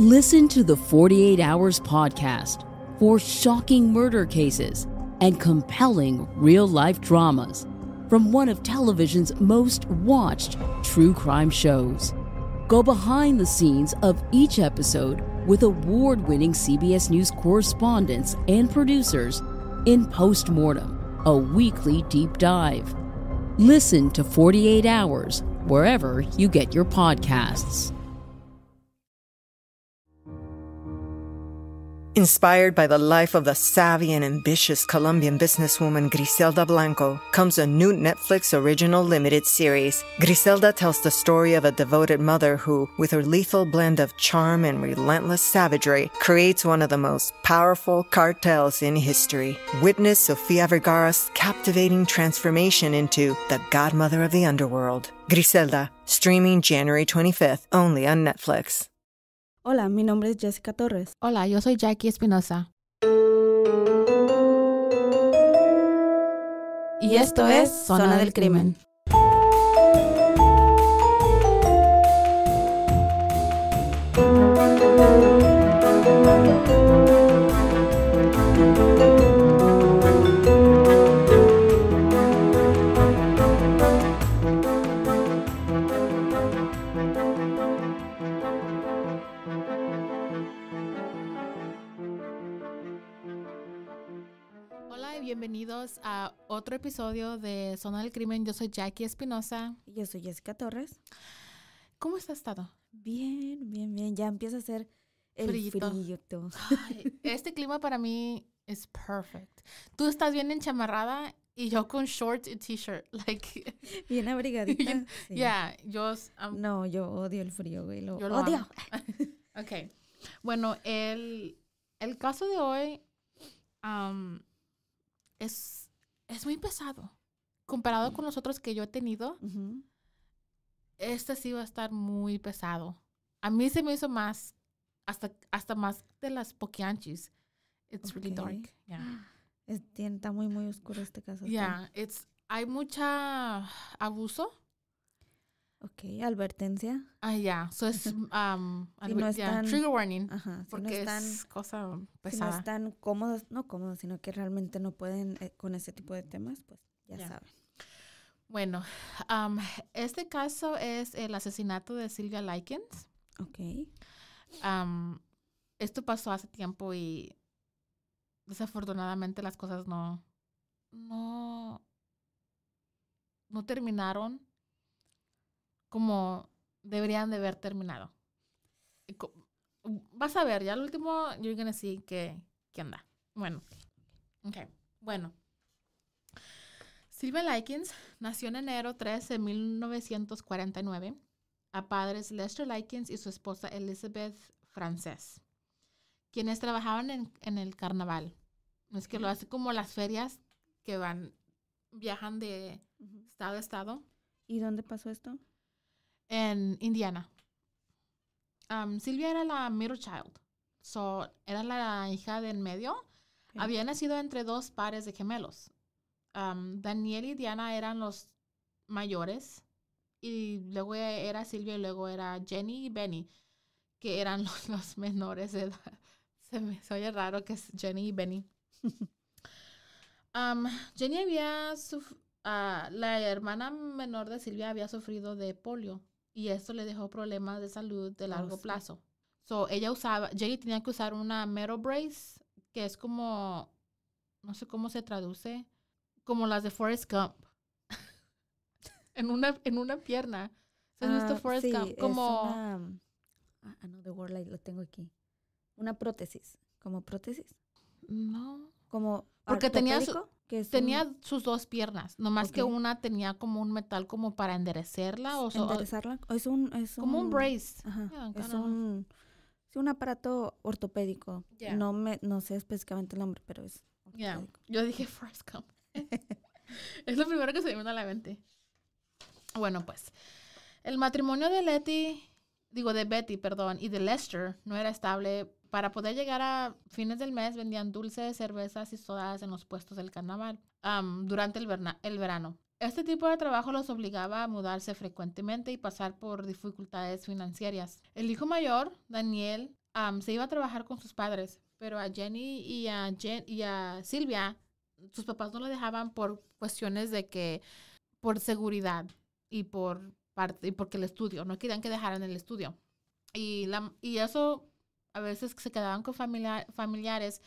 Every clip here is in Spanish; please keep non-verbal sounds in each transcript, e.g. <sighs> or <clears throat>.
Listen to the 48 Hours podcast for shocking murder cases and compelling real life dramas from one of television's most watched true crime shows. Go behind the scenes of each episode with award winning CBS News correspondents and producers in Postmortem, a weekly deep dive. Listen to 48 Hours wherever you get your podcasts. Inspired by the life of the savvy and ambitious Colombian businesswoman Griselda Blanco, comes a new Netflix original limited series. Griselda tells the story of a devoted mother who, with her lethal blend of charm and relentless savagery, creates one of the most powerful cartels in history. Witness Sofia Vergara's captivating transformation into the godmother of the underworld. Griselda, streaming January 25th, only on Netflix. Hola, mi nombre es Jessica Torres. Hola, yo soy Jackie Espinosa. Y esto es Zona del Crimen. bienvenidos a otro episodio de Zona del Crimen. Yo soy Jackie Espinosa. Y yo soy Jessica Torres. ¿Cómo has estado? Bien, bien, bien. Ya empieza a ser el frío. este clima para mí es perfecto. Tú estás bien enchamarrada y yo con shorts y t-shirt, <laughs> like bien abrigadita. <laughs> Yeah, yo um, No, yo odio el frío, güey, lo, yo lo odio. <laughs> ok. Bueno, el el caso de hoy um, es, es muy pesado. Comparado con los otros que yo he tenido, este sí va a estar muy pesado. A mí se me hizo más, hasta, hasta más de las poquianchis. It's really dark. Yeah. <gasps> está muy, muy oscuro este caso. Yeah, it's, hay mucha abuso Ok, advertencia. Ah, ya. Eso es <laughs> trigger warning. porque es cosa pesada. Si no están cómodos, no cómodos, sino que realmente no pueden eh, con ese tipo de temas, pues ya saben. Bueno, um, este caso es el asesinato de Silvia Likens. Ok. esto pasó hace tiempo y desafortunadamente las cosas no, no, no terminaron como deberían de haber terminado. Vas a ver, ya el último, you're gonna see que, que anda. Bueno, ok. Bueno, Sylvia Likens nació en enero 13 de 1949 a padres Lester Likens y su esposa Elizabeth Frances, quienes trabajaban en, en el carnaval. Es que lo hace como las ferias que van, viajan de estado a estado. ¿Y dónde pasó esto? en Indiana. Silvia era la middle child. So, era la hija del medio. Había nacido entre dos pares de gemelos. Daniel y Diana eran los mayores. Y luego era Silvia y luego era Jenny y Benny, que eran <laughs> los, menores <laughs> Se me oye raro que es Jenny y Benny. <laughs> Jenny había uh, la hermana menor de Silvia había sufrido de polio y esto le dejó problemas de salud de largo oh, plazo. So, ella usaba, Jay tenía que usar una metal brace, que es como, no sé cómo se traduce, como las de Forrest Gump. <laughs> en, una, en una pierna. ¿Se visto ah, Forrest sí, Como... ah, no, the lo tengo aquí. Una prótesis, como prótesis. No. Como... Porque tenía tenía sus dos piernas, nomás más que una tenía como un metal como para enderecerla o enderezarla. es un como un, brace. es un aparato ortopédico. No me no sé específicamente el nombre, pero es. Yo dije first <laughs> es lo primero que se me a la mente. Bueno, pues el matrimonio de Letty, digo de Betty, perdón, y de Lester no era estable para poder llegar a fines del mes vendían dulces, cervezas y sodas en los puestos del carnaval durante el, verano. Este tipo de trabajo los obligaba a mudarse frecuentemente y pasar por dificultades financieras. El hijo mayor, Daniel, se iba a trabajar con sus padres, pero a Jenny y a, Jen y Silvia, sus papás no lo dejaban por cuestiones de que, por seguridad y por parte, y porque el estudio, no querían que dejaran el estudio. Y, la, y eso a veces se quedaban con familiares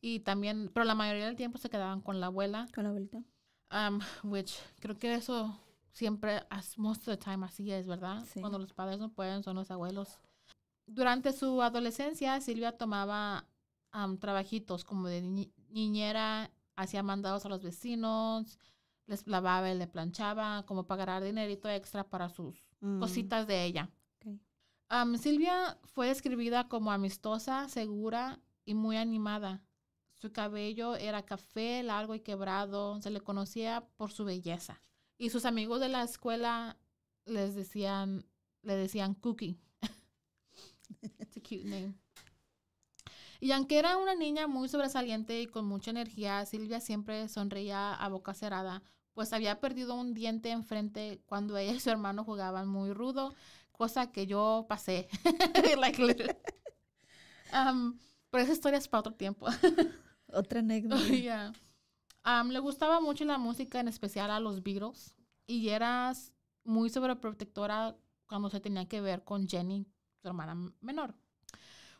y también, pero la mayoría del tiempo se quedaban con la abuela. Con la abuelita. Um, which creo que eso siempre, most of the time así es, ¿verdad? Cuando los padres no pueden, son los abuelos. Durante su adolescencia, Silvia tomaba um, trabajitos como de niñera, hacía mandados a los vecinos, les lavaba y le planchaba, como para ganar dinerito extra para sus mm. cositas de ella. Silvia fue describida como amistosa, segura y muy animada. Su cabello era café, largo y quebrado. Se le conocía por su belleza. Y sus amigos de la escuela les decían, le decían Cookie. <laughs> It's a cute Y aunque era una niña muy sobresaliente y con mucha energía, Silvia siempre sonreía a boca cerrada, pues había perdido un diente enfrente cuando ella y su hermano jugaban muy rudo cosa que yo pasé. <laughs> pero esa historia es para otro tiempo. <laughs> Otra anécdota. Oh, le gustaba mucho la música, en especial a los Beatles. Y eras muy sobreprotectora cuando se tenía que ver con Jenny, su hermana menor.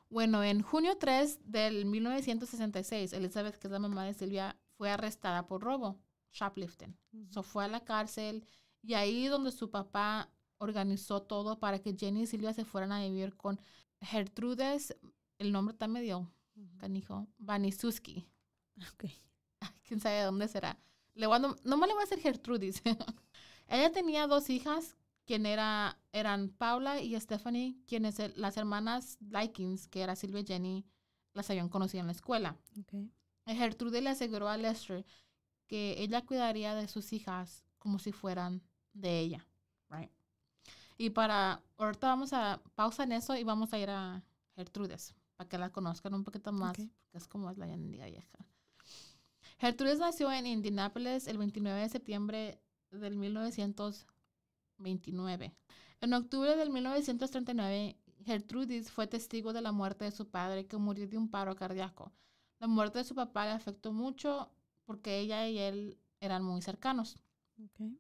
Bueno, en junio 3 del 1966, Elizabeth, que es la mamá de Silvia, fue arrestada por robo, shoplifting. fue a la cárcel y ahí donde su papá organizó todo para que Jenny y Silvia se fueran a vivir con Gertrudes, el nombre está medio canijo, Vanisuski. Ok. quién sabe dónde será. no, me le voy a decir Gertrudis. <laughs> Ella tenía dos hijas, quien era, eran Paula y Stephanie, quienes eh, las hermanas Likings, que era Silvia y Jenny, las habían conocido en la escuela. Okay. Gertrude le aseguró a Lester que ella cuidaría de sus hijas como si fueran de ella. Y para, ahorita vamos a pausa en eso y vamos a ir a Gertrudes, para que la conozcan un poquito más, porque es como es la India vieja. Gertrudes nació en Indianapolis el 29 de septiembre del 1929. En octubre del 1939, Gertrudis fue testigo de la muerte de su padre, que murió de un paro cardíaco. La muerte de su papá le afectó mucho porque ella y él eran muy cercanos. Okay.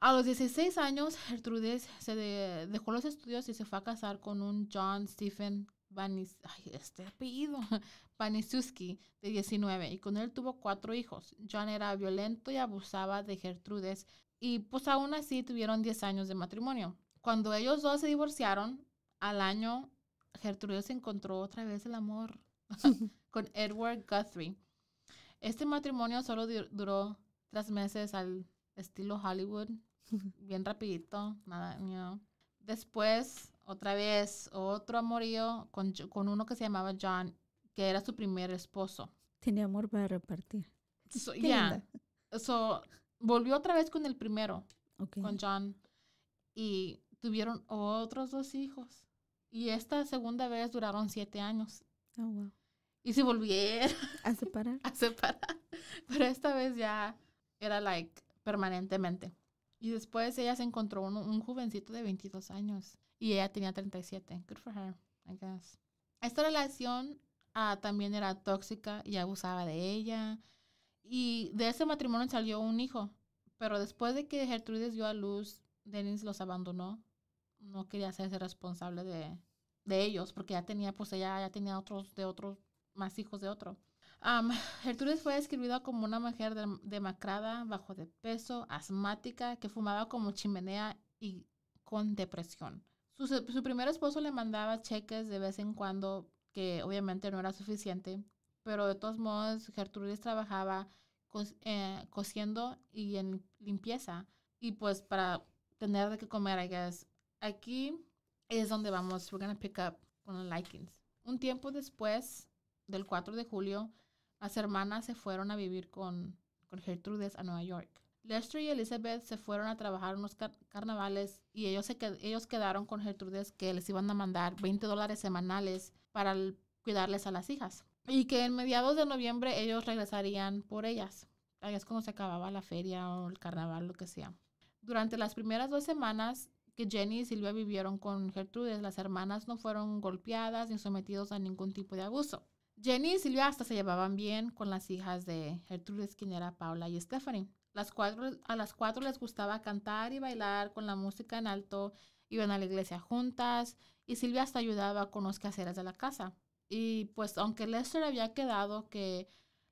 A los 16 años, Gertrudes se dejó los estudios y se fue a casar con un John Stephen Vanis, este apellido, <laughs> de 19, y con él tuvo cuatro hijos. John era violento y abusaba de Gertrudes, y pues aún así tuvieron 10 años de matrimonio. Cuando ellos dos se divorciaron, al año, Gertrudes encontró otra vez el amor <laughs> con Edward Guthrie. Este matrimonio solo duró tres meses al estilo Hollywood, <laughs> bien rapidito, nada, mío Después, otra vez, otro amorío con, uno que se llamaba John, que era su primer esposo. Tenía amor para repartir. So, ya. volvió otra vez con el primero, con John, y tuvieron otros dos hijos. Y esta segunda vez duraron siete años. Oh, wow. Y se volvieron. <laughs> A separar. a separar. Pero esta vez ya era like permanentemente. Y después ella se encontró un, un jovencito de 22 años y ella tenía 37. Good for her, I guess. Esta relación ah, también era tóxica y abusaba de ella. Y de ese matrimonio salió un hijo. Pero después de que Gertrudes dio a luz, Dennis los abandonó. No quería hacerse responsable de, de ellos porque ya tenía, pues ella ya tenía otros de otros, más hijos de otro. Um, fue describida como una mujer demacrada, bajo de peso, asmática, que fumaba como chimenea y con depresión. Su, primer esposo le mandaba cheques de vez en cuando, que obviamente no era suficiente, pero de todos modos gertrude trabajaba eh, cosiendo y en limpieza, y pues para tener de qué comer, Aquí es donde vamos, we're gonna pick up con los likings. Un tiempo después del 4 de julio, las hermanas se fueron a vivir con, con Gertrudes a Nueva York. Lester y Elizabeth se fueron a trabajar unos carnavales y ellos, se ellos quedaron con Gertrudes que les iban a mandar 20 dólares semanales para cuidarles a las hijas. Y que en mediados de noviembre ellos regresarían por ellas. Ahí es como se acababa la feria o el carnaval, lo que sea. Durante las primeras dos semanas que Jenny y Silvia vivieron con Gertrudes, las hermanas no fueron golpeadas ni sometidos a ningún tipo de abuso. Jenny y Silvia hasta se llevaban bien con las hijas de Gertrude Esquinera, Paula y Stephanie. Las cuatro, a las cuatro les gustaba cantar y bailar con la música en alto, iban a la iglesia juntas y Silvia hasta ayudaba con los quehaceres de la casa. Y pues aunque Lester había quedado que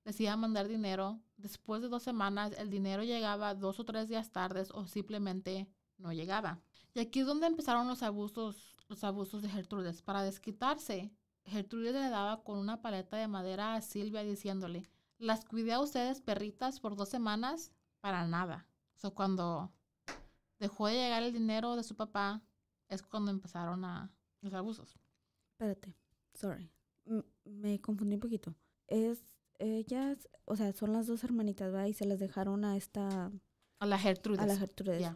les iba a mandar dinero, después de dos semanas el dinero llegaba dos o tres días tardes o simplemente no llegaba. Y aquí es donde empezaron los abusos, los abusos de Gertrudes. Para desquitarse, Gertrude le daba con una paleta de madera a Silvia diciéndole, las cuidé a ustedes perritas por dos semanas para nada. O cuando dejó de llegar el dinero de su papá, es cuando empezaron a los abusos. Espérate, sorry. me confundí un poquito. Es, ellas, o sea, son las dos hermanitas, ¿va? Y se las dejaron a esta... A la Gertrude. A la Gertrude.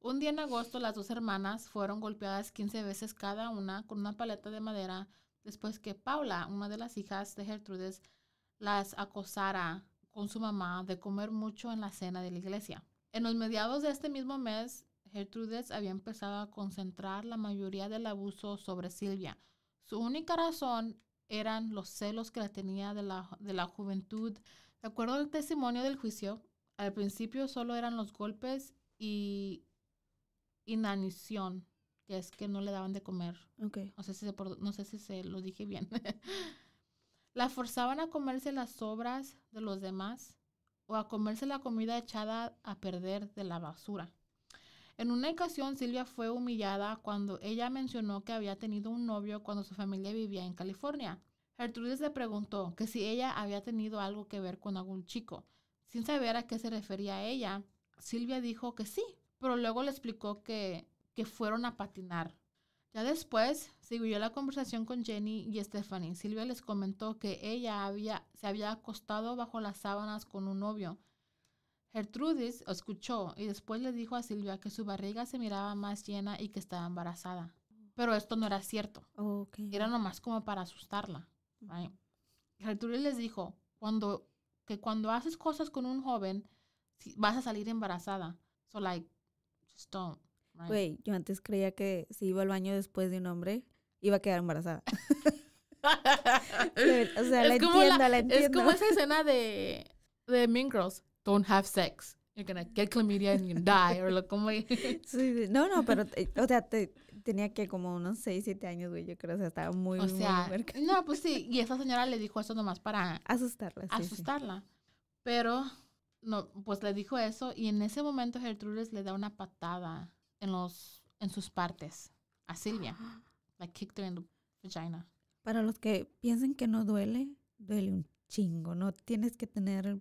Un día en agosto las dos hermanas fueron golpeadas 15 veces cada una con una paleta de madera después que Paula, una de las hijas de Gertrudes, las acosara con su mamá de comer mucho en la cena de la iglesia. En los mediados de este mismo mes, Gertrudes había empezado a concentrar la mayoría del abuso sobre Silvia. Su única razón eran los celos que la tenía de la, de la juventud. De acuerdo al testimonio del juicio, al principio solo eran los golpes y inanición que es que no le daban de comer. No sé si no sé si se lo dije bien. <laughs> la forzaban a comerse las sobras de los demás o a comerse la comida echada a perder de la basura. En una ocasión Silvia fue humillada cuando ella mencionó que había tenido un novio cuando su familia vivía en California. Gertrudes le preguntó que si ella había tenido algo que ver con algún chico. Sin saber a qué se refería a ella, Silvia dijo que sí, pero luego le explicó que que fueron a patinar. Ya después siguió la conversación con Jenny y Stephanie. Silvia les comentó que ella había, se había acostado bajo las sábanas con un novio. Gertrudis escuchó y después le dijo a Silvia que su barriga se miraba más llena y que estaba embarazada. Pero esto no era cierto. Era nomás como para asustarla. Gertrudis les dijo cuando, que cuando haces cosas con un joven, vas a salir embarazada. So, like, just don't. Güey, yo antes creía que si iba al baño después de un hombre, iba a quedar embarazada. <laughs> o sea, la entiendo, la, entiendo, Es como esa <laughs> escena de, de Mean Girls. Don't have sex. You're gonna get chlamydia and you die. Or lo, <laughs> no, no, pero, eh, o sea, tenía que como unos 6, 7 años, güey. Yo creo, que estaba muy, o sea, No, pues sí. Y esa señora le dijo eso nomás para... Asustarla, Asustarla. Pero, no, pues le dijo eso. Y en ese momento Gertrudes le da una patada en, los, en sus partes a Silvia. <gasps> Like kicked her the vagina. Para los que piensen que no duele, duele un chingo. No tienes que tener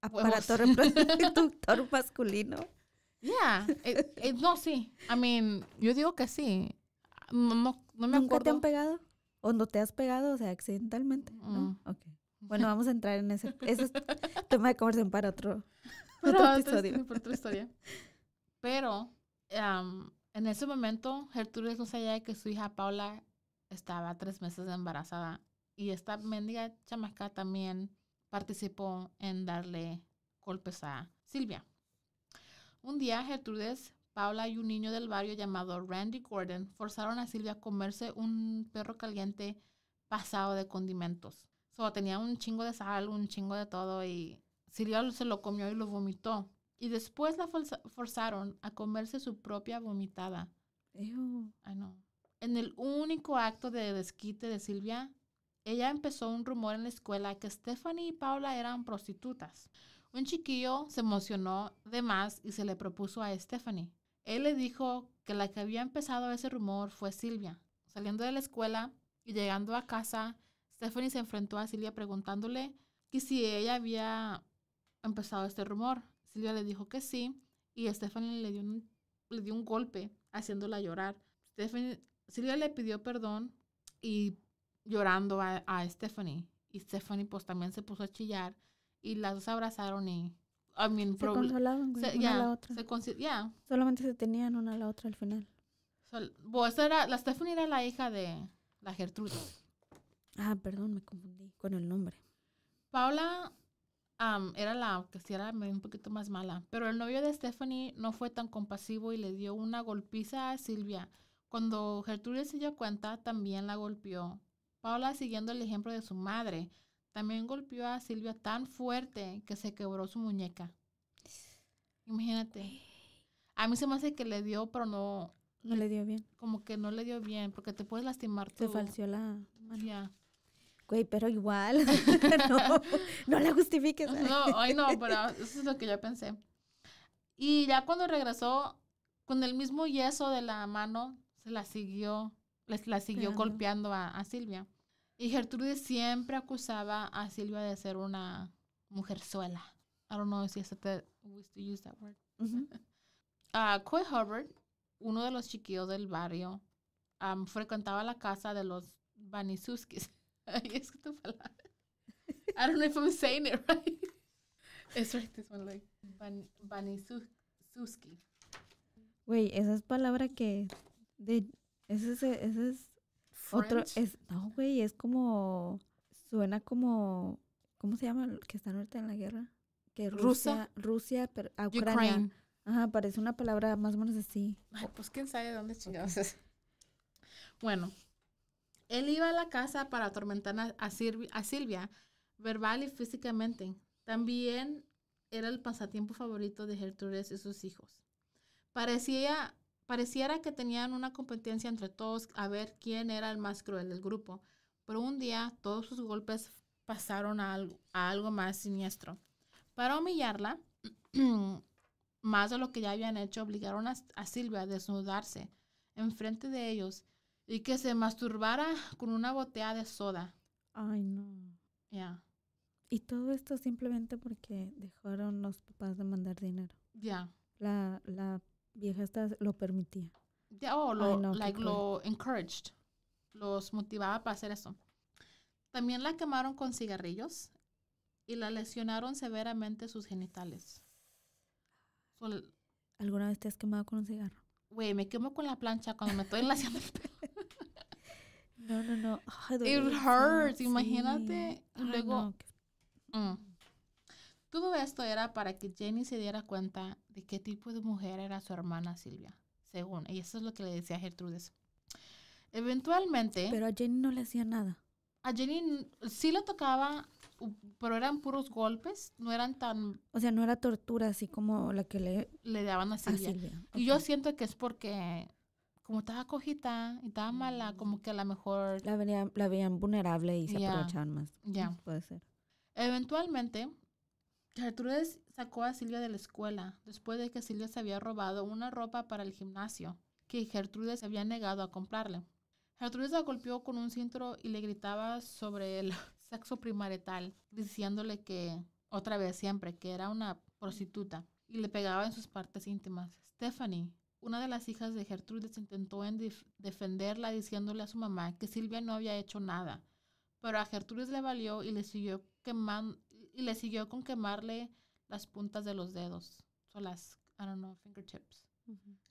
aparato <laughs> reproductor masculino. Yeah, no, sí. I mean, yo digo que sí. No, me ¿Nunca te han pegado? ¿O no te has pegado, o sea, accidentalmente? ¿no? Mm. Okay. Bueno, vamos a entrar en ese, tema de conversación para otro, <laughs> otro, episodio. otra historia. <laughs> Pero en ese momento Gertrudes no sabía que su hija Paula estaba tres meses embarazada y esta mendiga chamasca también participó en darle golpes a Silvia. Un día Gertrudes, Paula y un niño del barrio llamado Randy Gordon forzaron a Silvia a comerse un perro caliente pasado de condimentos. Solo tenía un chingo de sal, un chingo de todo y Silvia se lo comió y lo vomitó. Y después la forzaron a comerse su propia vomitada. Ay, ah, no. En el único acto de desquite de Silvia, ella empezó un rumor en la escuela que Stephanie y Paula eran prostitutas. Un chiquillo se emocionó de más y se le propuso a Stephanie. Él le dijo que la que había empezado ese rumor fue Silvia. Saliendo de la escuela y llegando a casa, Stephanie se enfrentó a Silvia preguntándole que si ella había empezado este rumor. Silvia le dijo que sí y Stephanie le dio un, le dio un golpe haciéndola llorar. Silvia le pidió perdón y llorando a, Stephanie. Y Stephanie pues también se puso a chillar y las dos abrazaron y... I mean, se una a la otra. Solamente se tenían una a la otra al final. Pues, era, la Stephanie era la hija de la Gertrude. Ah, perdón, me confundí con el nombre. Paula era la que si era un poquito más mala. Pero el novio de Stephanie no fue tan compasivo y le dio una golpiza a Silvia. Cuando Gertrude se dio cuenta, también la golpeó. Paula, siguiendo el ejemplo de su madre, también golpeó a Silvia tan fuerte que se quebró su muñeca. Imagínate. A mí se me hace que le dio, pero no. No le dio bien. Como que no le dio bien, porque te puedes lastimar tú. Se falció la güey, pero igual, <laughs> no, no la justifiques. No, hoy no, pero eso es lo que yo pensé. Y ya cuando regresó, con el mismo yeso de la mano, se la siguió, les, la siguió golpeando a, Silvia. Y Gertrude siempre acusaba a Silvia de ser una mujerzuela. I don't know si es te gusta use that word. <laughs> Ah, Coy Hubbard, uno de los chiquillos del barrio, frecuentaba la casa de los Vanisuskis. <laughs> <laughs> Ay, es que tu palabra. I don't know if I'm saying it right. It's <laughs> right, this one, like, ban, Güey, esa es palabra que, de, ese, es es otro, es, no, güey, es como, suena como, ¿cómo se llama? Que están ahorita en la guerra. Que Rusia, Rusia, pero, ah, Ucrania. Ajá, parece una palabra más o menos así. pues quién sabe dónde chingados es. Bueno, él iba a la casa para atormentar a, Silvia, verbal y físicamente. También era el pasatiempo favorito de Gertrudes y sus hijos. Parecía, pareciera que tenían una competencia entre todos a ver quién era el más cruel del grupo, pero un día todos sus golpes pasaron a algo, más siniestro. Para humillarla, <clears throat> más de lo que ya habían hecho, obligaron a, Silvia a desnudarse enfrente de ellos y que se masturbara con una botella de soda. Ay, no. Ya. Y todo esto simplemente porque dejaron los papás de mandar dinero. Ya. La, vieja esta lo permitía. Ya, oh, lo, like, lo encouraged. Los motivaba para hacer eso. También la quemaron con cigarrillos y la lesionaron severamente sus genitales. ¿Alguna vez te has quemado con un cigarro? Güey, me quemo con la plancha cuando me estoy enlazando el pelo. No, no, no. It hurts, imagínate. Luego. Todo mm. esto era para que Jenny se diera cuenta de qué tipo de mujer era su hermana Silvia, según. Y eso es lo que le decía Gertrudes. Eventualmente. Pero a Jenny no le hacía nada. A Jenny sí le tocaba, pero eran puros golpes, no eran tan. O sea, no era tortura así como la que le. daban a Silvia. Y yo siento que es porque como estaba cojita y estaba mala, mm. como que a lo mejor... La, veían, vulnerable y se más. Ya. Puede ser. Eventualmente, Gertrudes sacó a Silvia de la escuela después de que Silvia se había robado una ropa para el gimnasio que Gertrudes había negado a comprarle. Gertrudes la golpeó con un cinturón y le gritaba sobre el <laughs> sexo primaretal diciéndole que, otra vez siempre, que era una prostituta y le pegaba en sus partes íntimas. Stephanie, una de las hijas de se intentó defenderla diciéndole a su mamá que Silvia no había hecho nada, pero a Gertrude le valió y le siguió, quemando y le siguió con quemarle las puntas de los dedos, o las, I don't know, fingertips.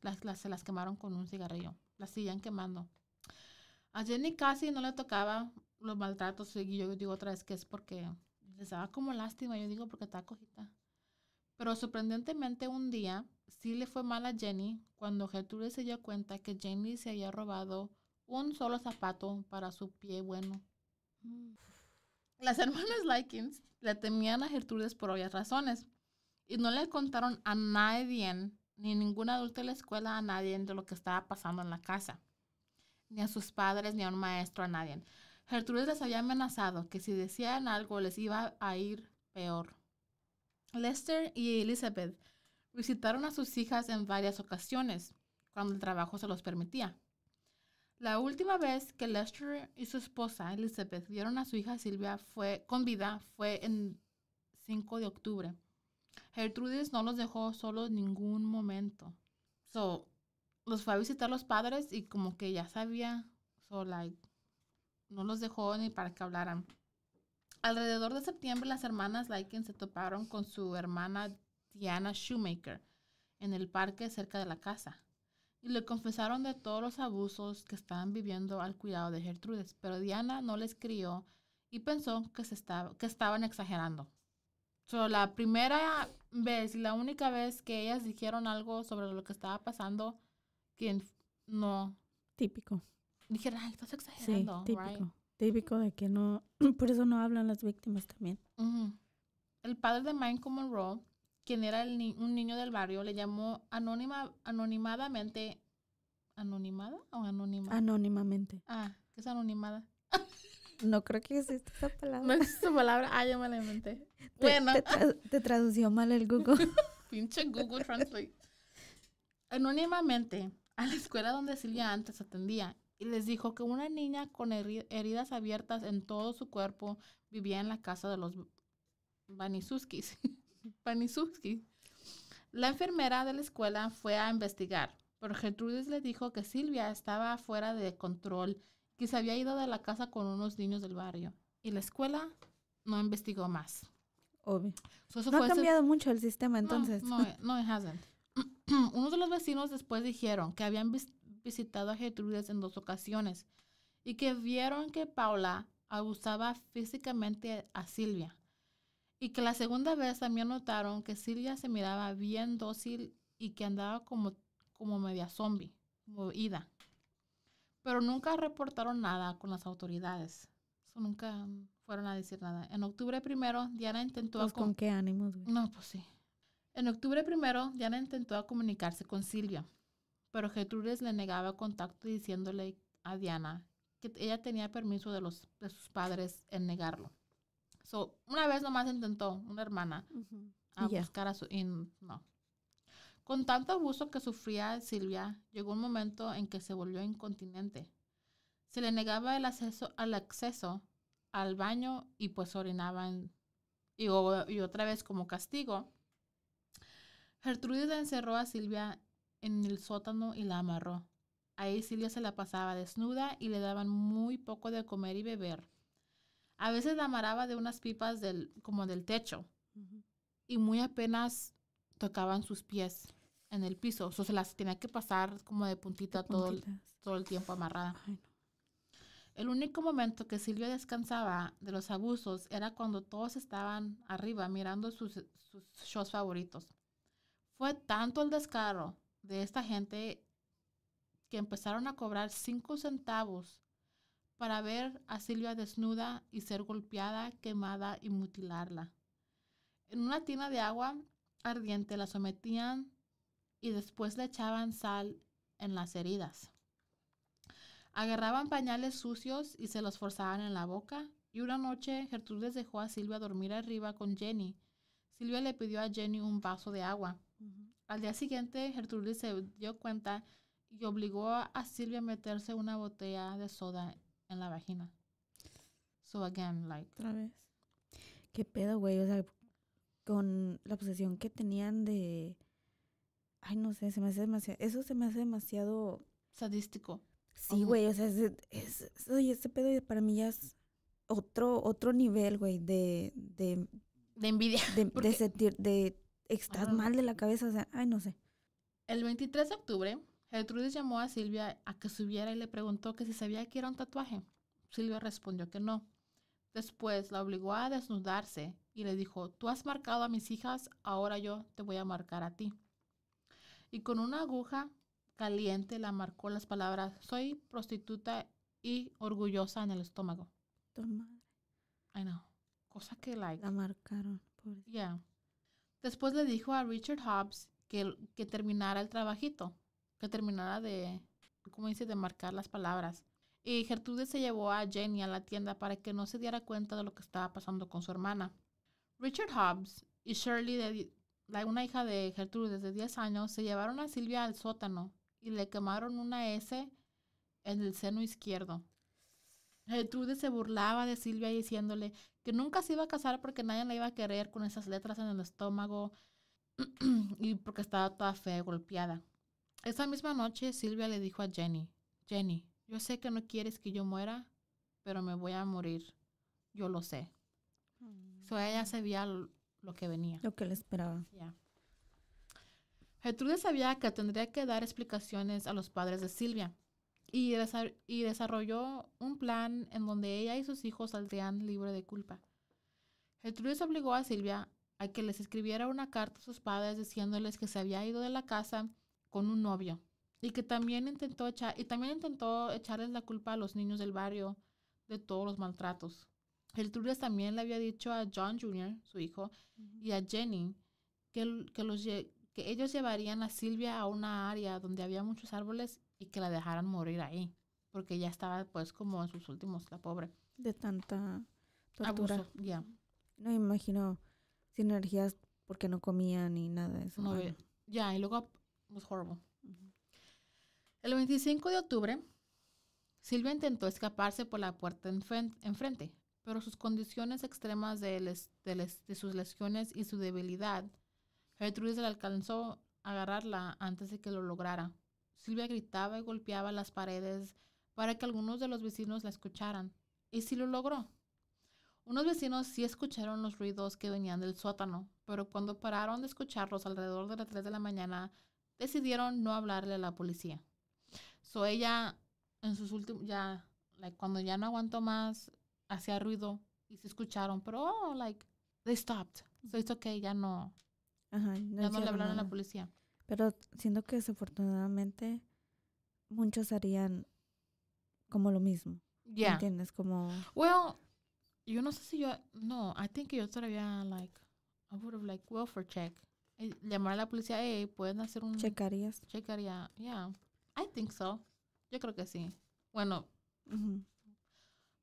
las, se las quemaron con un cigarrillo, las siguen quemando. A Jenny casi no le tocaba los maltratos y yo digo otra vez que es porque les daba como lástima, yo digo porque está cojita. Pero sorprendentemente un día sí le fue mal a Jenny cuando Gertrude se dio cuenta que Jenny se había robado un solo zapato para su pie bueno. Mm. Las hermanas Likings le temían a Gertrude por varias razones y no le contaron a nadie, ni ningún adulto de la escuela, a nadie de lo que estaba pasando en la casa, ni a sus padres, ni a un maestro, a nadie. Gertrude les había amenazado que si decían algo les iba a ir peor. Lester y Elizabeth visitaron a sus hijas en varias ocasiones, cuando el trabajo se los permitía. La última vez que Lester y su esposa Elizabeth vieron a su hija Silvia fue, con vida fue en 5 de octubre. Gertrudis no los dejó solos ningún momento. So, los fue a visitar los padres y como que ya sabía, so like, no los dejó ni para que hablaran. Alrededor de septiembre, las hermanas laikin se toparon con su hermana Diana Shoemaker en el parque cerca de la casa y le confesaron de todos los abusos que estaban viviendo al cuidado de Gertrudes, pero Diana no les crió y pensó que, se estaban exagerando. So, la primera vez la única vez que ellas dijeron algo sobre lo que estaba pasando, quien no. Típico. Dijeron, ay, estás exagerando. Sí, típico típico de que no, <clears throat> por eso no hablan las víctimas también. El padre de Malcolm Monroe, quien era un niño del barrio, le llamó anónima, anonimadamente, ¿anonimada o anónima? Anónimamente. Ah, ¿qué es anonimada? no creo que exista esa palabra. <laughs> No existe esa palabra. Ah, yo me la inventé. bueno. Te, te tradució mal el Google. <laughs> Pinche Google Translate. Anónimamente a la escuela donde Silvia antes atendía les dijo que una niña con heridas abiertas en todo su cuerpo vivía en la casa de los Banisuskis. <laughs> la enfermera de la escuela fue a investigar, pero Gertrudis le dijo que Silvia estaba fuera de control, que se había ido de la casa con unos niños del barrio. Y la escuela no investigó más. Obvio. no ha cambiado mucho el sistema entonces. No, no, no <clears throat> Unos de los vecinos después dijeron que habían visto visitado a Getrudes en dos ocasiones y que vieron que Paula abusaba físicamente a Silvia y que la segunda vez también notaron que Silvia se miraba bien dócil y que andaba como, como media zombie, como ida. Pero nunca reportaron nada con las autoridades. nunca fueron a decir nada. En octubre primero, Diana intentó... Pues, con qué ánimos, No, pues sí. En octubre primero, Diana intentó comunicarse con Silvia, pero Gertrudes le negaba contacto diciéndole a Diana que ella tenía permiso de, los, sus padres en negarlo. So, una vez nomás intentó una hermana a buscar a su... no. Con tanto abuso que sufría Silvia, llegó un momento en que se volvió incontinente. Se le negaba el acceso al acceso al baño y pues orinaba y, otra vez como castigo. Gertrudis encerró a Silvia en el sótano y la amarró. Ahí Silvia se la pasaba desnuda y le daban muy poco de comer y beber. A veces la amarraba de unas pipas del, como del techo y muy apenas tocaban sus pies en el piso. O sea, se las tenía que pasar como de puntita todo, el, todo el tiempo amarrada. El único momento que Silvia descansaba de los abusos era cuando todos estaban arriba mirando sus, sus shows favoritos. Fue tanto el descaro de esta gente que empezaron a cobrar cinco centavos para ver a Silvia desnuda y ser golpeada, quemada y mutilarla. En una tina de agua ardiente la sometían y después le echaban sal en las heridas. Agarraban pañales sucios y se los forzaban en la boca. Y una noche Gertrudes dejó a Silvia dormir arriba con Jenny. Silvia le pidió a Jenny un vaso de agua. Al día siguiente, Gertrudis se dio cuenta y obligó a Silvia a meterse una botella de soda en la vagina. So again, like. Otra vez. Qué pedo, güey. O sea, con la obsesión que tenían de. Ay, no sé, se me hace demasiado. Eso se me hace demasiado. Sadístico. Sí, güey. O sea, es, ese este pedo para mí ya es otro, otro nivel, güey, de, de. envidia. De, <laughs> de sentir. De estás mal de la cabeza, o sea, ay, no sé. El 23 de octubre, Gertrudis llamó a Silvia a que subiera y le preguntó que si sabía que era un tatuaje. Silvia respondió que no. Después la obligó a desnudarse y le dijo, tú has marcado a mis hijas, ahora yo te voy a marcar a ti. Y con una aguja caliente la marcó las palabras, soy prostituta y orgullosa en el estómago. Tu madre. I Cosa que, like. La marcaron, ya Yeah. Después le dijo a Richard Hobbs que, que terminara el trabajito, que terminara de, ¿cómo dice?, de marcar las palabras. Y Gertrude se llevó a Jenny a la tienda para que no se diera cuenta de lo que estaba pasando con su hermana. Richard Hobbs y Shirley, una hija de Gertrude de 10 años, se llevaron a Silvia al sótano y le quemaron una S en el seno izquierdo. Gertrude se burlaba de Silvia diciéndole que nunca se iba a casar porque nadie la iba a querer con esas letras en el estómago <clears throat> y porque estaba toda fea golpeada. Esa misma noche Silvia le dijo a Jenny, Jenny, yo sé que no quieres que yo muera, pero me voy a morir. Yo lo sé. Mm. So ella sabía lo, que venía. Lo que le esperaba. Gertrude sabía que tendría que dar explicaciones a los padres de Silvia y, y desarrolló un plan en donde ella y sus hijos saldrían libre de culpa. Gertrudis obligó a Silvia a que les escribiera una carta a sus padres diciéndoles que se había ido de la casa con un novio y que también intentó y también intentó echarles la culpa a los niños del barrio de todos los maltratos. Gertrudis también le había dicho a John Jr., su hijo, y a Jenny que, que ellos llevarían a Silvia a una área donde había muchos árboles y que la dejaran morir ahí, porque ya estaba pues como en sus últimos, la pobre. De tanta tortura. Ya. No imagino sin energías porque no comía ni nada de eso. ya, y luego fue pues, horrible. El 25 de octubre, Silvia intentó escaparse por la puerta enfrente, pero sus condiciones extremas de, de, sus lesiones y su debilidad, Gertrude le alcanzó a agarrarla antes de que lo lograra. Silvia gritaba y golpeaba las paredes para que algunos de los vecinos la escucharan. Y sí lo logró. Unos vecinos sí escucharon los ruidos que venían del sótano, pero cuando pararon de escucharlos alrededor de las 3 de la mañana, decidieron no hablarle a la policía. So ella, en sus últimos, ya, cuando ya no aguantó más, hacía ruido y se escucharon, pero, oh, like, they stopped. So it's okay, ya no. ya le hablaron a la policía. Pero siento que desafortunadamente muchos harían como lo mismo. Ya. ¿Entiendes? Como... Well, yo no sé si yo... No, I think yo todavía, like, I would have, like, welfare check. Eh, llamar a la policía, hey, pueden hacer un... Checarías. Checaría, yeah. I think so. Yo creo que sí. Bueno,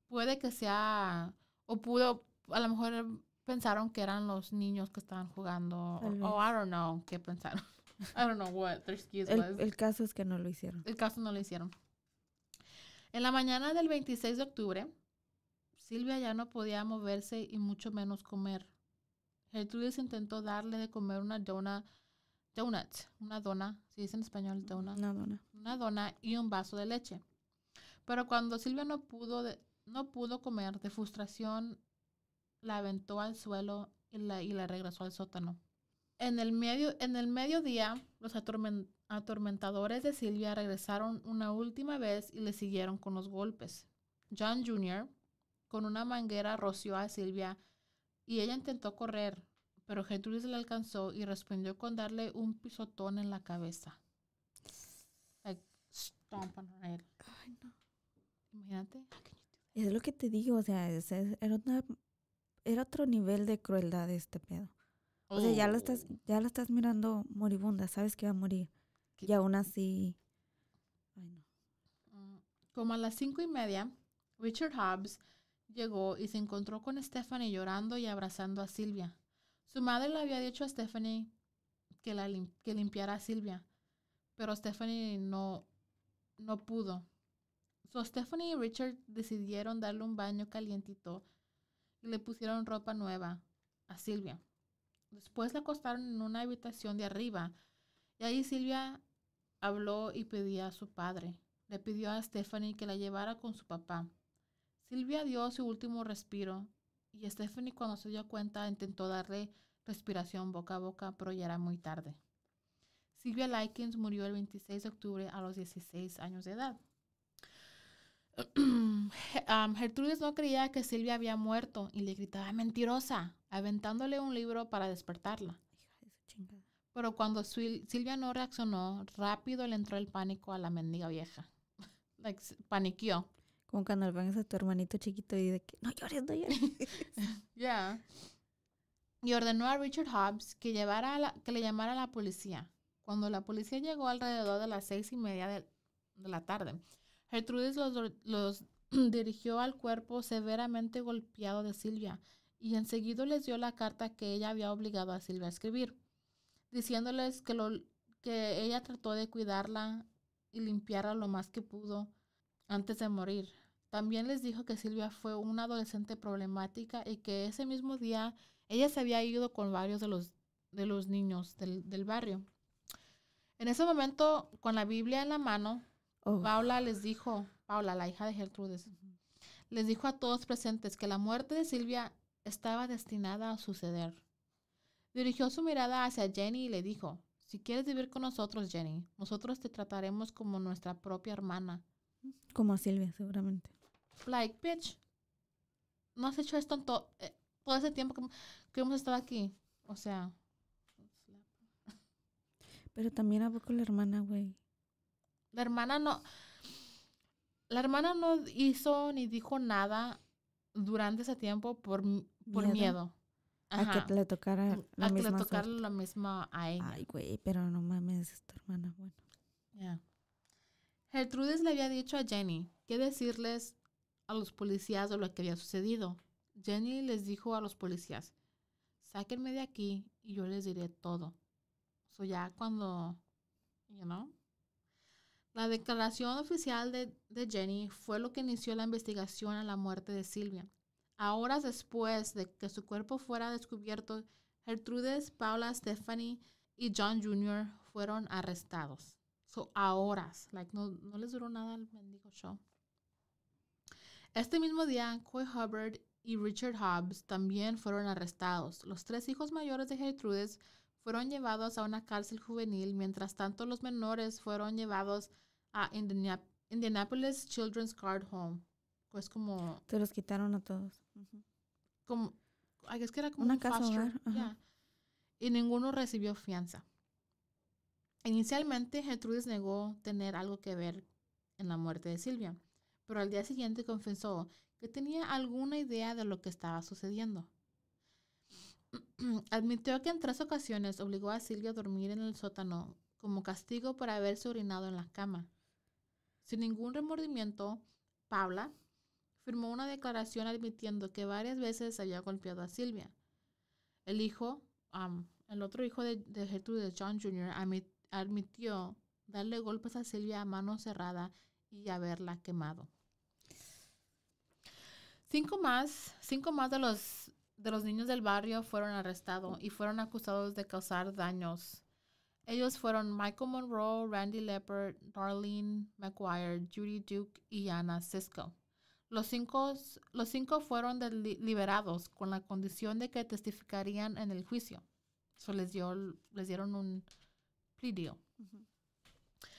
puede que sea... O pudo, a lo mejor pensaron que eran los niños que estaban jugando. O, o I don't know qué pensaron. I don't know what el, caso es que no lo hicieron. El caso no lo hicieron. En la mañana del 26 de octubre, Silvia ya no podía moverse y mucho menos comer. se intentó darle de comer una dona, donut, una dona, si dice en español dona. Una dona. Una dona y un vaso de leche. Pero cuando Silvia no pudo, no pudo comer de frustración, la aventó al suelo y la, y la regresó al sótano. En el, medio, en el mediodía, los atormentadores de Silvia regresaron una última vez y le siguieron con los golpes. John Jr., con una manguera, roció a Silvia y ella intentó correr, pero se le alcanzó y respondió con darle un pisotón en la cabeza. Es lo que te digo, o sea, era, era otro nivel de crueldad este pedo. O sea, ya la estás, ya estás mirando moribunda, sabes que va a morir. Y aún así. Mm, como a las cinco y media, Richard Hobbs llegó y se encontró con Stephanie llorando y abrazando a Silvia. Su madre le había dicho a Stephanie que, la que limpiara a Silvia, pero Stephanie no, no pudo. So Stephanie y Richard decidieron darle un baño calientito y le pusieron ropa nueva a Silvia. Después la acostaron en una habitación de arriba y ahí Silvia habló y pedía a su padre. Le pidió a Stephanie que la llevara con su papá. Silvia dio su último respiro y Stephanie cuando se dio cuenta intentó darle respiración boca a boca, pero ya era muy tarde. Silvia Likens murió el 26 de octubre a los 16 años de edad um, <clears throat> no creía que Silvia había muerto y le gritaba mentirosa, aventándole un libro para despertarla. Pero cuando Silvia no reaccionó, rápido le entró el pánico a la mendiga vieja. <laughs> paniqueó. Como cuando a tu hermanito chiquito y de que no llores, no llores. <laughs> Y ordenó a Richard Hobbs que, llevara que le llamara a la policía. Cuando la policía llegó alrededor de las seis y media de la tarde, Gertrudis los, <clears throat> dirigió al cuerpo severamente golpeado de Silvia y enseguida les dio la carta que ella había obligado a Silvia a escribir, diciéndoles que, lo, que ella trató de cuidarla y limpiarla lo más que pudo antes de morir. También les dijo que Silvia fue una adolescente problemática y que ese mismo día ella se había ido con varios de los, de los niños del, del barrio. En ese momento, con la Biblia en la mano, Oh. Paula les dijo, Paula, la hija de Gertrudes, les dijo a todos presentes que la muerte de Silvia estaba destinada a suceder. Dirigió su mirada hacia Jenny y le dijo, si quieres vivir con nosotros, Jenny, nosotros te trataremos como nuestra propia hermana. Como a Silvia, seguramente. Like, bitch, no has hecho esto en eh, todo ese tiempo que, hemos estado aquí. O sea. Pero también a la hermana, güey. La hermana no, la hermana no hizo ni dijo nada durante ese tiempo por, miedo. A que le tocara la a que le tocara la misma a ella. Ay, güey, pero no mames, esta hermana, bueno. Yeah. Gertrudes le había dicho a Jenny qué decirles a los policías de lo que había sucedido. Jenny les dijo a los policías, sáquenme de aquí y yo les diré todo. So ya cuando, you know, la declaración oficial de, Jenny fue lo que inició la investigación a la muerte de Silvia. horas después de que su cuerpo fuera descubierto, Gertrudes, Paula, Stephanie y John Jr. fueron arrestados. So, a horas. no, les duró nada al mendigo show. Este mismo día, Coy Hubbard y Richard Hobbs también fueron arrestados. Los tres hijos mayores de Gertrudes fueron llevados a una cárcel juvenil, mientras tanto los menores fueron llevados a Indianapolis Children's Card Home. Pues como... Te los quitaron a todos. Como... Es que era como una un casa Y ninguno recibió fianza. Inicialmente, Gertrude negó tener algo que ver en la muerte de Silvia, pero al día siguiente confesó que tenía alguna idea de lo que estaba sucediendo. <clears throat> admitió que en tres ocasiones obligó a Silvia a dormir en el sótano como castigo por haberse orinado en la cama. Sin ningún remordimiento, Paula firmó una declaración admitiendo que varias veces había golpeado a Silvia. El hijo, el otro hijo de, de Gertrude, John Jr., admitió darle golpes a Silvia a mano cerrada y haberla quemado. Cinco más, cinco más de los de los niños del barrio fueron arrestados y fueron acusados de causar daños. Ellos fueron Michael Monroe, Randy Leppard, Darlene McGuire, Judy Duke y Anna Cisco. Los cinco, los cinco fueron liberados con la condición de que testificarían en el juicio. So les, dio, les dieron un plea deal.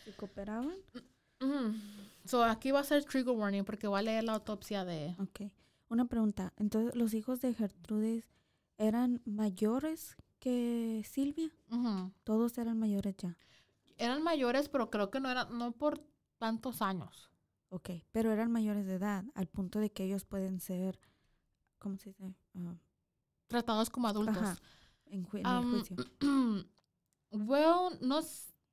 ¿Y cooperaban? Mm, mm. So aquí va a ser trigger warning porque va a leer la autopsia de... Okay. Una pregunta, entonces los hijos de Gertrudes eran mayores que Silvia. Todos eran mayores ya. Eran mayores, pero creo que no eran, no por tantos años. Ok, pero eran mayores de edad, al punto de que ellos pueden ser, ¿cómo se dice? Ah. Tratados como adultos. en, el juicio. <clears throat> well, no,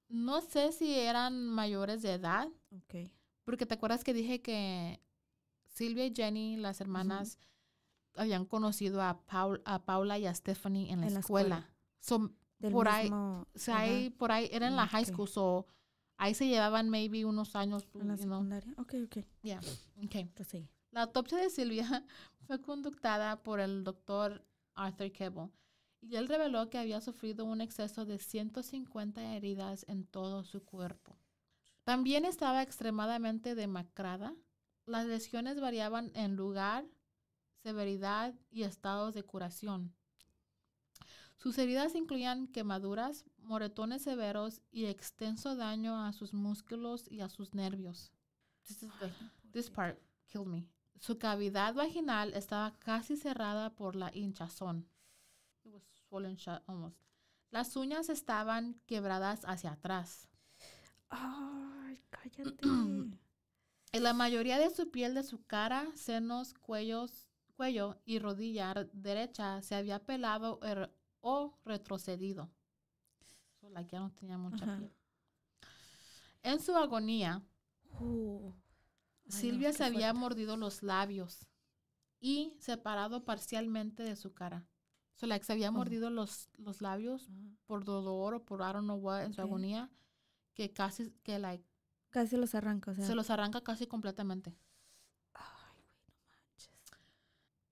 no sé si eran mayores de edad. Ok. Porque te acuerdas que dije que Silvia y Jenny, las hermanas, habían conocido a, Paul, a Paula y a Stephanie en la, escuela. por ahí, o por ahí, era en la high school, so, ahí se llevaban maybe unos años. En la secundaria. Ok, Yeah, okay. Pues la autopsia de Silvia <laughs> fue conductada por el doctor Arthur Keble y él reveló que había sufrido un exceso de 150 heridas en todo su cuerpo. También estaba extremadamente demacrada las lesiones variaban en lugar, severidad y estados de curación. Sus heridas incluían quemaduras, moretones severos y extenso daño a sus músculos y a sus nervios. This, ah, part killed me. Su cavidad vaginal estaba casi cerrada por la hinchazón. It was swollen almost. Las uñas estaban quebradas hacia atrás. Ay, <clears throat> cállate. En la mayoría de su piel de su cara, senos, cuellos, cuello y rodilla derecha se había pelado er, o retrocedido. que ya no tenía mucha piel. En su agonía, uh. Silvia se había mordido los labios y separado parcialmente de su cara. So, la que se había mordido los, los labios ah. por dolor o por I don't know en su agonía, que casi, que la Casi los arranca, o Se los arranca casi completamente. Ay, güey,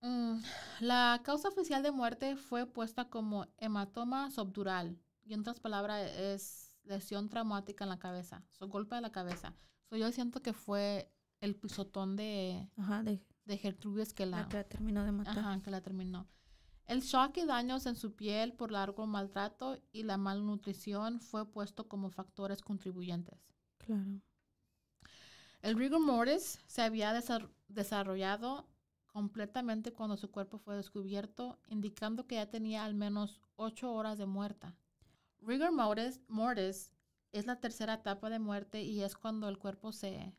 no manches. Mm, la causa oficial de muerte fue puesta como hematoma subdural. Y en otras palabras, es lesión traumática en la cabeza. So, golpe de la cabeza. yo siento que fue el pisotón de, Ajá, de, de que la, la, que la terminó de matar. Ajá, que la terminó. El shock y daños en su piel por largo maltrato y la malnutrición fue puesto como factores contribuyentes. Claro. El rigor mortis se había desarrollado completamente cuando su cuerpo fue descubierto, indicando que ya tenía al menos ocho horas de muerta. Rigor mortis, mortis es la tercera etapa de muerte y es cuando el cuerpo se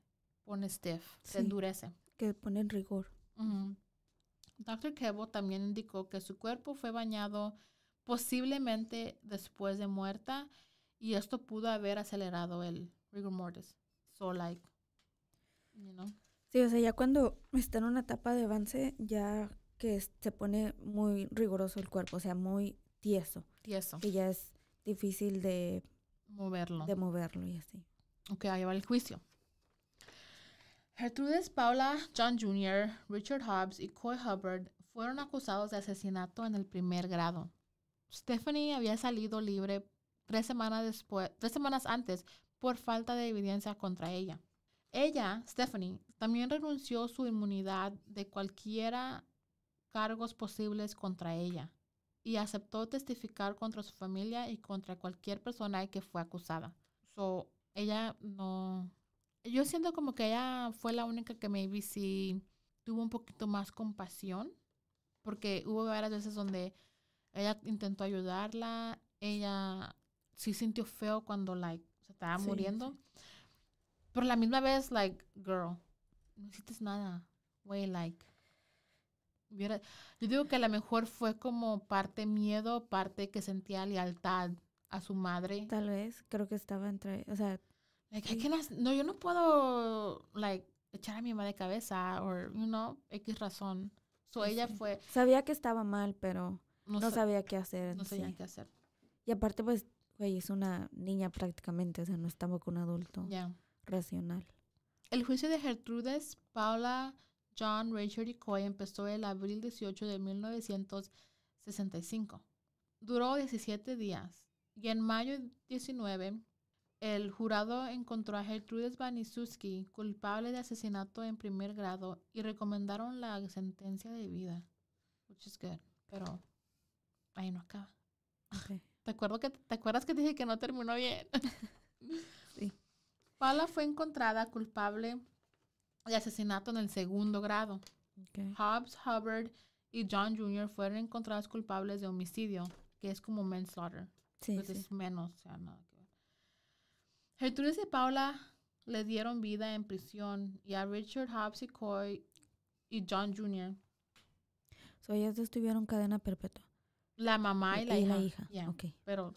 pone stiff, se endurece. Que pone en rigor. doctor Dr. también indicó que su cuerpo fue bañado posiblemente después de muerta y esto pudo haber acelerado el rigor mortis. So like, you know. Sí, o sea, ya cuando está en una etapa de avance, ya que se pone muy riguroso el cuerpo, o sea, muy tieso. Tieso. Que ya es difícil de moverlo. De moverlo y así. Ok, ahí va el juicio. Gertrudes Paula John Jr., Richard Hobbs y Coy Hubbard fueron acusados de asesinato en el primer grado. Stephanie había salido libre tres semanas, después, tres semanas antes por falta de evidencia contra ella. Ella, Stephanie, también renunció su inmunidad de cualquiera cargos posibles contra ella y aceptó testificar contra su familia y contra cualquier persona que fue acusada. So, ella no... Yo siento como que ella fue la única que maybe si tuvo un poquito más compasión, porque hubo varias veces donde ella intentó ayudarla, ella sí sintió feo cuando, like, se estaba muriendo. Pero la misma vez, like, girl, no hiciste nada. Way like. Yo digo que a lo mejor fue como parte miedo, parte que sentía lealtad a su madre. Tal vez, creo que estaba entre, o sea... no, yo no puedo, like, echar a mi mamá de cabeza o, you know, X razón. So ella fue... Sabía que estaba mal, pero no, sabía qué hacer. No sabía qué hacer. Y aparte, pues, güey, es una niña prácticamente, o sea, no estamos con un adulto racional. El juicio de Gertrudes Paula John Richard y Coy empezó el abril 18 de 1965. Duró 17 días y en mayo 19 el jurado encontró a Gertrudes Banisuski culpable de asesinato en primer grado y recomendaron la sentencia de vida, which is good, pero ahí no acaba. ¿Te, acuerdo que, ¿Te acuerdas que dije que no terminó bien? <laughs> sí. Paula fue encontrada culpable de asesinato en el segundo grado. Okay. Hobbs, Hubbard y John Jr. fueron encontrados culpables de homicidio, que es como manslaughter. Sí, Entonces pues menos, o y Paula le dieron vida en prisión y a Richard Hobbs y Coy y John Jr. So ellas estuvieron tuvieron cadena perpetua. La mamá y la hija. Pero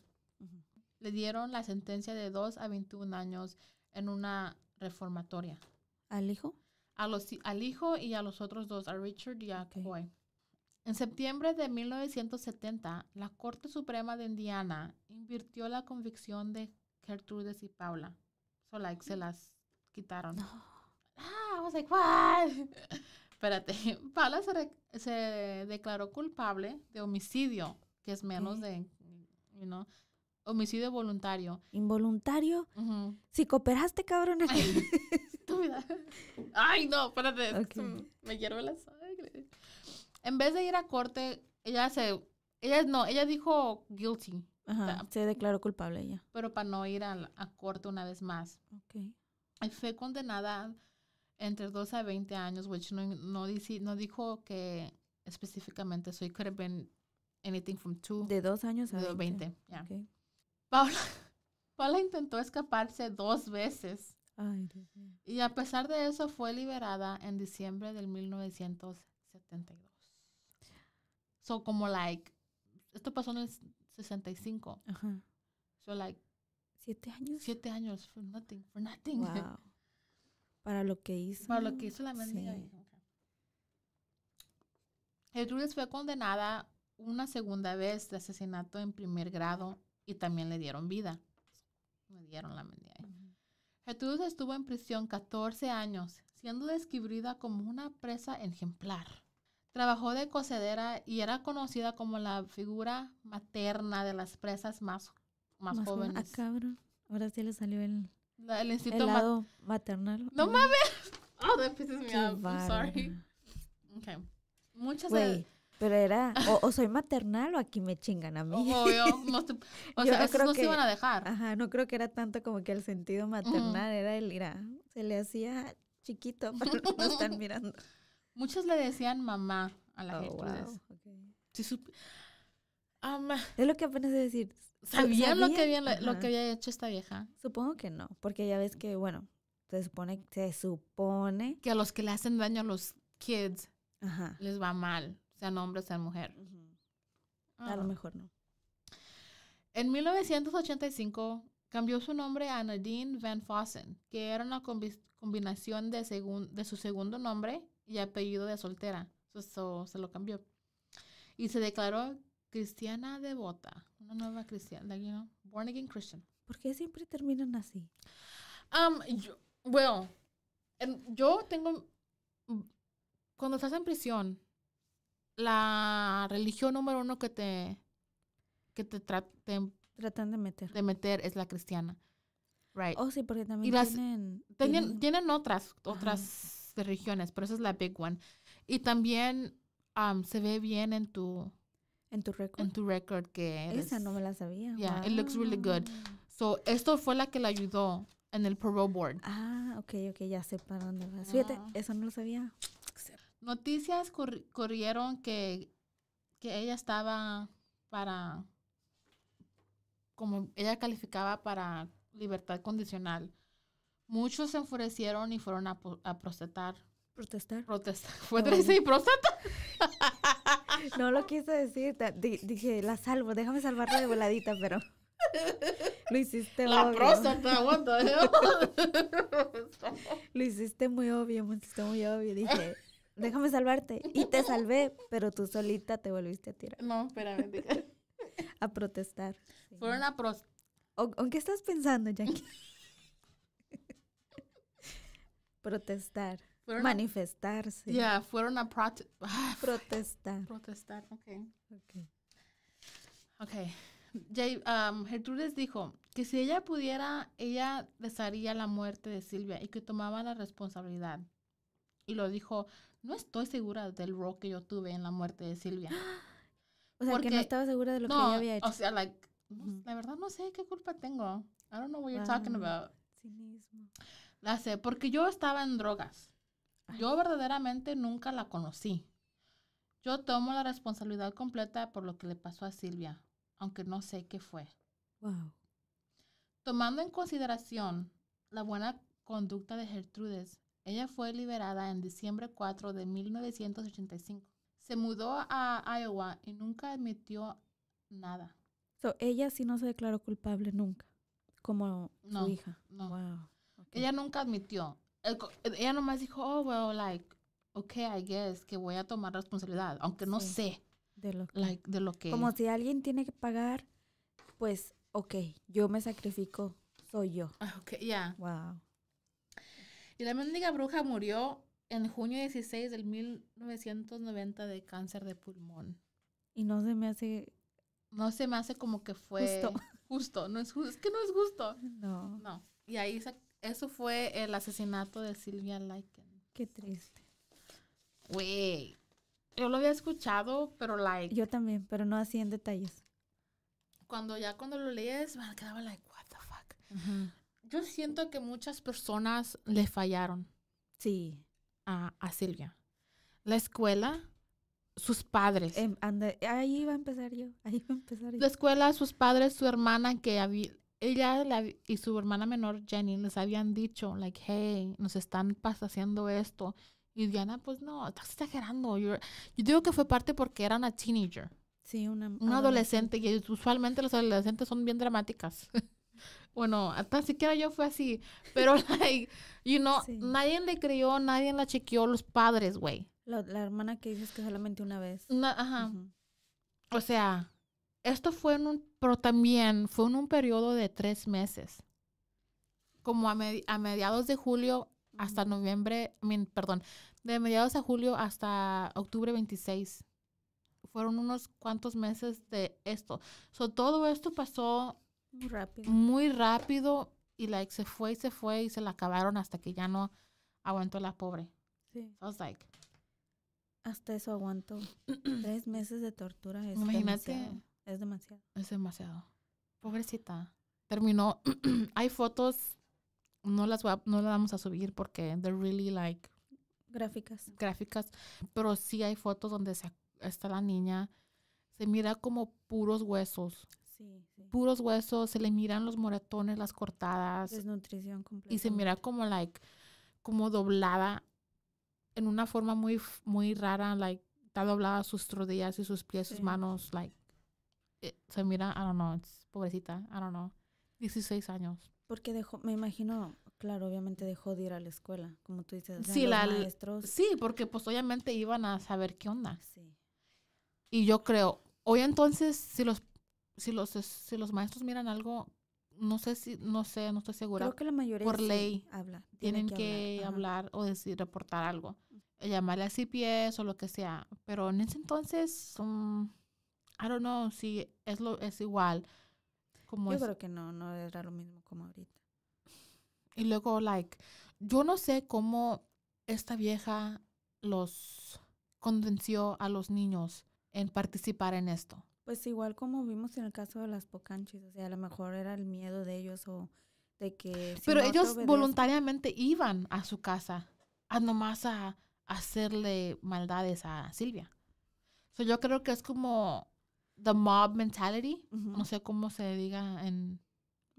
le dieron la sentencia de 2 a 21 años en una reformatoria. ¿Al hijo? los, al hijo y a los otros dos, a Richard y a okay. En septiembre de 1970, la Corte Suprema de Indiana invirtió la convicción de Gertrudes y Paula. So, like, se mm. las quitaron. <gasps> Ah, I was like, what? espérate, Pala <laughs> se, declaró culpable de homicidio, que es menos de, you homicidio voluntario. ¿Involuntario? Si cooperaste, cabrón. <laughs> Ay, no, espérate. Me hierve la sangre. En vez de ir a corte, ella se... Ella no, ella dijo guilty. se declaró culpable ella. Pero para no ir a, corte una vez más. Ok. fue condenada entre 12 a 20 años, which no, no, dijo que específicamente, so it could have been anything from 2. De 2 años a 20. 20 okay. Paula, <laughs> Paula intentó escaparse dos veces. Ay, Y a pesar de eso fue liberada en diciembre del 1972. So como like, esto pasó en el 65. Ajá. So like. Siete años. 7 años for nothing, for nothing. Wow. <laughs> para lo que hizo. Para lo que hizo la mendiga. Sí. fue condenada una segunda vez de asesinato en primer grado y también le dieron vida. Le dieron la estuvo en prisión 14 años, siendo describida como una presa ejemplar. Trabajó de cocedera y era conocida como la figura materna de las presas más, más, ah, jóvenes. Ah, cabrón. Ahora sí le salió el el instinto lado maternal. No mm. mames. <laughs> Oh, that pisses me I'm sorry. Okay. Muchas Wey, Pero era, <laughs> o, soy maternal o aquí me chingan a mí. no <laughs> o Yo sea, no no se iban a dejar. Ajá, no creo que era tanto como que el sentido maternal, era el irá se le hacía chiquito para que no están mirando. Muchos le decían mamá a la oh, gente. Wow. Okay. es lo que apenas de decir, ¿Sabían lo, que había, lo, que había hecho esta vieja? Supongo que no, porque ya ves que, bueno, se supone, se supone. Que a los que le hacen daño a los kids les va mal, sean hombres, sean mujer. A lo ah. mejor no. En 1985 cambió su nombre a Nadine Van Fossen, que era una combinación de, de su segundo nombre y apellido de soltera. Eso, se lo cambió. Y se declaró cristiana devota una nueva cristiana, like, you know, born again Christian. ¿Por qué siempre terminan así? Um, yo, well, yo tengo, cuando estás en prisión, la religión número uno que te, que te, tra tratan de meter. De meter es la cristiana. Right. Oh, sí, porque también tienen, tienen, otras, otras religiones, pero esa es la big one. Y también um, se ve bien en tu en tu record. En tu record que Esa no me la sabía. Yeah, it looks really good. So, esto fue la que la ayudó en el parole board. Ah, ok, ok, ya sé para dónde va. Ah. Fíjate, eso no lo sabía. Noticias corrieron que, que ella estaba para, como ella calificaba para libertad condicional. Muchos se enfurecieron y fueron a, a protestar. ¿Protestar? Protestar. <laughs> fue oh. y protestar? <laughs> No lo quise decir. dije, la salvo, déjame salvarla de voladita, pero. Lo hiciste la aguanta. ¿eh? <laughs> lo hiciste muy obvio, lo muy obvio. Dije, déjame salvarte. Y te salvé, pero tú solita te volviste a tirar. No, espérame. A protestar. Fueron a pros... estás pensando, Jackie? <laughs> protestar. Manifestarse. Ya, fueron a <sighs> protestar. Protestar, ok. Ok. okay. Jay, um, dijo que si ella pudiera, ella desearía la muerte de Silvia y que tomaba la responsabilidad. Y lo dijo, no estoy segura del rol que yo tuve en la muerte de Silvia. <gasps> O sea, que no estaba segura de lo que ella había hecho. O sea, like, la verdad no sé qué culpa tengo. I don't know what you're ah, talking about. La sé, porque yo estaba en drogas. Yo verdaderamente nunca la conocí. Yo tomo la responsabilidad completa por lo que le pasó a Silvia, aunque no sé qué fue. Wow. Tomando en consideración la buena conducta de Gertrudes, ella fue liberada en diciembre 4 de 1985. Se mudó a Iowa y nunca admitió nada. ella sí no se declaró culpable nunca, como su hija. Ella nunca admitió. Eh, ella nomás dijo, oh, well, like, okay, I guess, que voy a tomar responsabilidad, aunque no sé de lo, que, like, de lo que... Como si alguien tiene que pagar, pues, okay, yo me sacrifico, soy yo. Ah, ok, ya. Wow. Y la mendiga bruja murió en junio 16 del 1990 de cáncer de pulmón. Y no se me hace... No se me hace como que fue... Justo. Justo, no es, que no es justo. <laughs> No. No. Y ahí sacó eso fue el asesinato de Silvia Lycan. Qué triste. Güey. Yo lo había escuchado, pero like. Yo también, pero no así en detalles. Cuando ya cuando lo lees, me quedaba like, what the fuck. Yo siento que muchas personas le fallaron. Sí. A, a Silvia. La escuela, sus padres. Em, ahí iba a empezar yo. Ahí va a empezar yo. La escuela, sus padres, su hermana que había, ella y su hermana menor Jenny les habían dicho, like, hey, nos están haciendo esto. Y Diana, pues no, estás exagerando. yo digo que fue parte porque eran a teenager. Sí, una, una adolescente. Y usualmente los adolescentes son bien dramáticas. <laughs> bueno, hasta siquiera yo fue así. Pero, <laughs> like, you know, nadie le creyó, nadie la chequeó, los padres, güey. La, hermana que dices que solamente una vez. ajá. O sea, esto fue en un, pero también fue en un periodo de tres meses. Como a, mediados de julio hasta noviembre, perdón, de mediados de julio hasta octubre 26. Fueron unos cuantos meses de esto. So, todo esto pasó rápido. muy rápido y like, se fue y se fue y se la acabaron hasta que ya no aguantó la pobre. Sí. hasta eso aguantó. <clears throat> Tres meses de tortura. Imagínate. Es demasiado. Es demasiado. Pobrecita. Terminó. <clears throat> Hay fotos. No las, no vamos a subir porque they're really like. Gráficas. Gráficas. Pero sí hay fotos donde se, está la niña. Se mira como puros huesos. Sí, Puros huesos. Se le miran los moretones, las cortadas. Desnutrición completa. Y se mira como like. Como doblada. En una forma muy, muy rara. Like. Está doblada sus rodillas y sus pies, sus manos. Like eh, se mira, I don't know, es pobrecita, I don't know, 16 años. Porque dejó, me imagino, claro, obviamente dejó de ir a la escuela, como tú dices. Sí, la, maestros. sí, porque pues obviamente iban a saber qué onda. Sí. Y yo creo, hoy entonces, si los, si los, si los maestros miran algo, no sé si, no sé, no estoy segura. Creo que la mayoría por ley habla, tienen que, hablar, o decir, reportar algo. Llamarle a CPS o lo que sea. Pero en ese entonces, mm, I don't know si es, lo, es igual. Como yo creo que no, no era lo mismo como ahorita. Y luego, like, yo no sé cómo esta vieja los convenció a los niños en participar en esto. Pues igual como vimos en el caso de las pocanchis, o sea, a lo mejor era el miedo de ellos o de que... Pero ellos voluntariamente iban a su casa, a nomás a, hacerle maldades a Silvia. So, yo creo que es como the mob mentality, no sé cómo se diga en...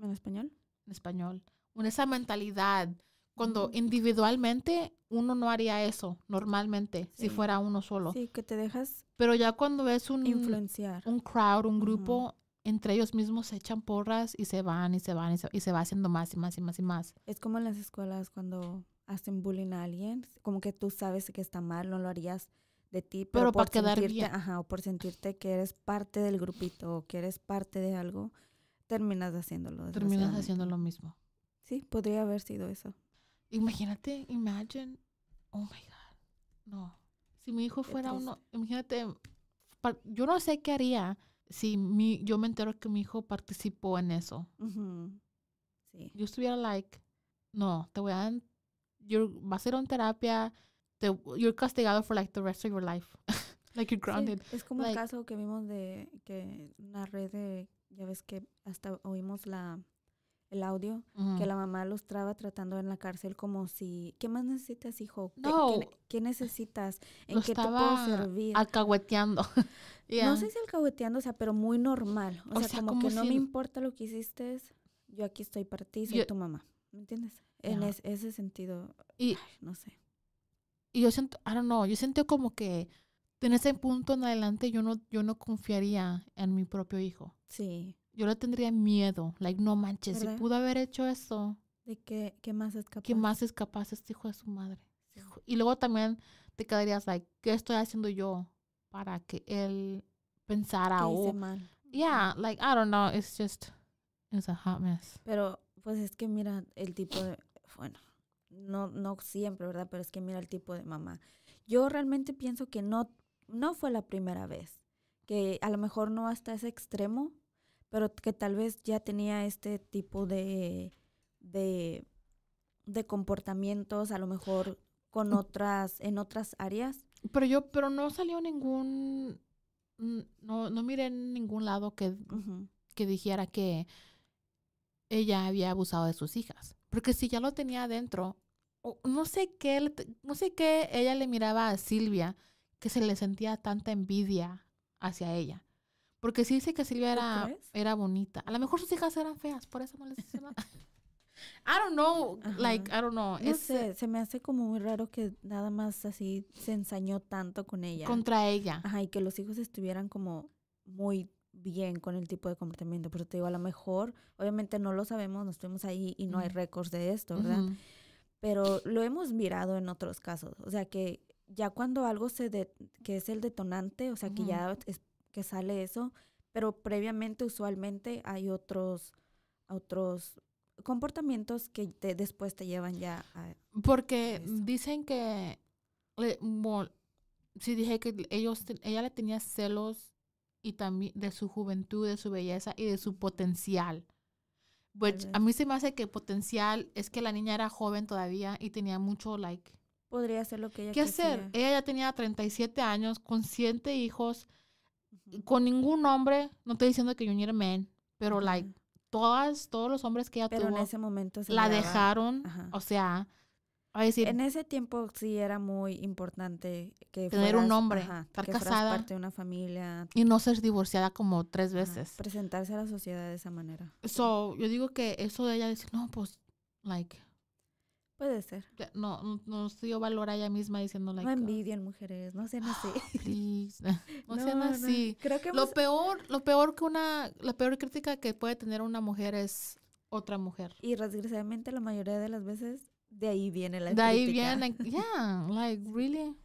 ¿En español? En español. Una, esa mentalidad, cuando individualmente uno no haría eso normalmente, si fuera uno solo. Sí, que te dejas... Pero ya cuando es un... Influenciar. Un crowd, un grupo, entre ellos mismos se echan porras y se van y se van y se, y se va haciendo más y más y más y más. Es como en las escuelas cuando hacen bullying a alguien, como que tú sabes que está mal, no lo harías de ti, pero, por sentirte, Ajá, o por sentirte que eres parte del grupito o que eres parte de algo, terminas haciéndolo. Terminas haciendo lo mismo. Sí, podría haber sido eso. Imagínate, imagine, oh my god, no. Si mi hijo fuera uno, imagínate, yo no sé qué haría si mi, yo me entero que mi hijo participó en eso. sí. Yo estuviera like, no, te voy a, yo, vas a ser a terapia, you're castigado for like the rest of your life. <laughs> like you're grounded. es como un el caso que vimos de que una red de, ya ves que hasta oímos la el audio que la mamá los traba tratando en la cárcel como si ¿qué más necesitas hijo? ¿Qué, ¿qué, necesitas? ¿En qué te puedo servir? Alcahueteando. <laughs> No sé si alcahueteando, o sea, pero muy normal. O, sea, como, que no me importa lo que hiciste, yo aquí estoy para ti, soy tu mamá. ¿Me entiendes? En ese sentido, y, no sé. Y yo siento, I don't know, yo siento como que en ese punto en adelante yo no, yo no confiaría en mi propio hijo. Sí. Yo le tendría miedo, like, no manches, si pudo haber hecho eso. ¿De qué, qué más es capaz? ¿Qué más es capaz este hijo de su madre? Y luego también te quedarías, like, ¿qué estoy haciendo yo para que él pensara o... Oh, Yeah, like, I don't know, it's just, it's a hot mess. Pero, pues es que mira, el tipo de, bueno, no, no siempre, ¿verdad? Pero es que mira el tipo de mamá. Yo realmente pienso que no, no fue la primera vez, que a lo mejor no hasta ese extremo, pero que tal vez ya tenía este tipo de, de, de comportamientos, a lo mejor con mm. otras, en otras áreas. Pero yo, pero no salió ningún, no, no miré en ningún lado que, que dijera que ella había abusado de sus hijas. Porque si ya lo tenía adentro, no sé qué, no sé qué ella le miraba a Silvia, que se le sentía tanta envidia hacia ella. Porque sí dice que Silvia era, era bonita. A lo mejor sus hijas eran feas, por eso no les dice nada. <laughs> <laughs> I don't know, like, I don't know. No sé, se me hace como muy raro que nada más así se ensañó tanto con ella. Contra ella. Ajá, y que los hijos estuvieran como muy bien con el tipo de comportamiento. Por te digo, a lo mejor, obviamente no lo sabemos, no estuvimos ahí y no hay récords de esto, ¿verdad? Pero lo hemos mirado en otros casos. O sea, que ya cuando algo se que es el detonante, o sea, que ya es, que sale eso, pero previamente usualmente hay otros otros comportamientos que después te llevan ya a porque dicen que eh, si dije que ellos ella le tenía celos y también de su juventud, de su belleza y de su potencial. a mí se me hace que potencial es que la niña era joven todavía y tenía mucho like. Podría hacer lo que ella ¿Qué hacer? Ella ya tenía 37 años, con 7 hijos, con ningún hombre. No estoy diciendo que Junior Men pero like, todas, todos los hombres que ella tuvo. en ese momento La dejaron, o sea, en ese tiempo sí era muy importante que tener un hombre estar casada, parte de una familia y no ser divorciada como tres veces. presentarse a la sociedad de esa manera. So, yo digo que eso de ella decir, "No, pues like Puede ser. No, no, no dio valor a ella misma diciendo like, No envidian mujeres, no sean así. Ah, <laughs> <laughs> no, sean así. lo peor, lo peor que una, la peor crítica que puede tener una mujer es otra mujer. Y desgraciadamente la mayoría de las veces de ahí viene la De ahí viene, <laughs> yeah, like, really?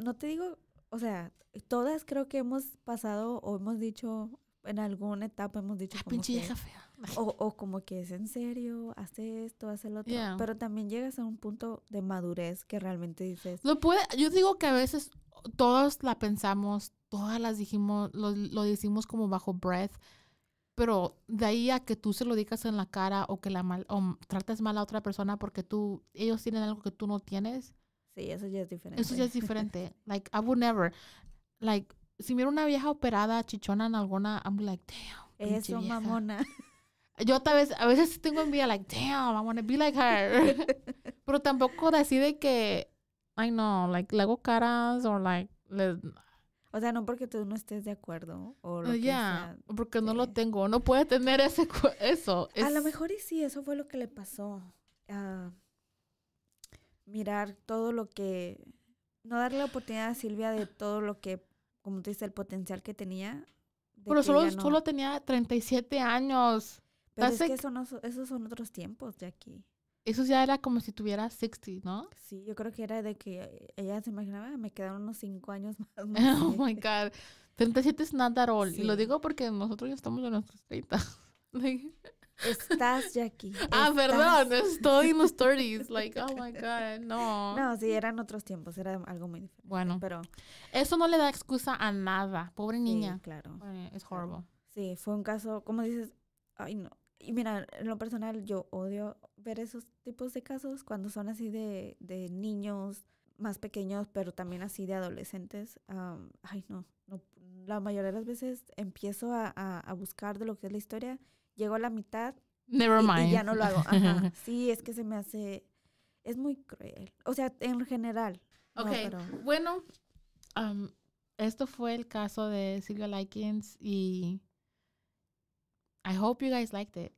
no, te digo, o sea, todas creo que hemos pasado o hemos dicho en alguna etapa hemos dicho ah, pinche fea. O, como que es en serio, hace esto, hace lo otro. Pero también llegas a un punto de madurez que realmente dices. Lo puede, yo digo que a veces todos la pensamos, todas las dijimos, lo, lo decimos como bajo breath, pero de ahí a que tú se lo digas en la cara o que la mal, o trates mal a otra persona porque tú, ellos tienen algo que tú no tienes. Sí, eso ya es diferente. Eso ya es diferente. <laughs> like, I would never, like, si miro una vieja operada, chichona en alguna, I'm like, damn. Eso, vieja. mamona. <laughs> Yo tal vez, a veces tengo envidia, like, damn, I wanna be like her. <laughs> pero tampoco decide que, ay no, like, le hago caras o like, le, o sea, no porque tú no estés de acuerdo o ah, ya, porque no lo tengo, no puede tener ese eso. A lo mejor y sí, eso fue lo que le pasó. Ah, mirar todo lo que no darle la oportunidad a Silvia de todo lo que, como tú dices, el potencial que tenía. Pero solo, solo tenía 37 años. Pero es que esos son otros tiempos de aquí. Eso ya era como si tuviera 60, ¿no? Sí, yo creo que era de que ella se imaginaba, me quedaron unos 5 años <laughs> más. <laughs> oh my God. 37 es not that old. Y lo digo porque nosotros ya estamos en nuestros 30. <laughs> Estás, ya aquí. Ah, perdón, estoy en los 30s. Like, oh my God, no. No, sí, eran otros tiempos, era algo muy diferente. Bueno, pero. Eso no le da excusa a nada. Pobre niña. Sí, claro. Es horrible. Sí, fue un caso, ¿Cómo dices, ay no, y mira, en lo personal yo odio ver esos tipos de casos cuando son así de, de niños más pequeños, pero también así de adolescentes. ay, no, no, la mayoría de las veces empiezo a, a, buscar de lo que es la historia, llego a la mitad. Never ya no lo hago. <laughs> Sí, es que se me hace, es muy cruel. O sea, en general. bueno, esto fue el caso de Silvia Likens y I hope you guys liked it.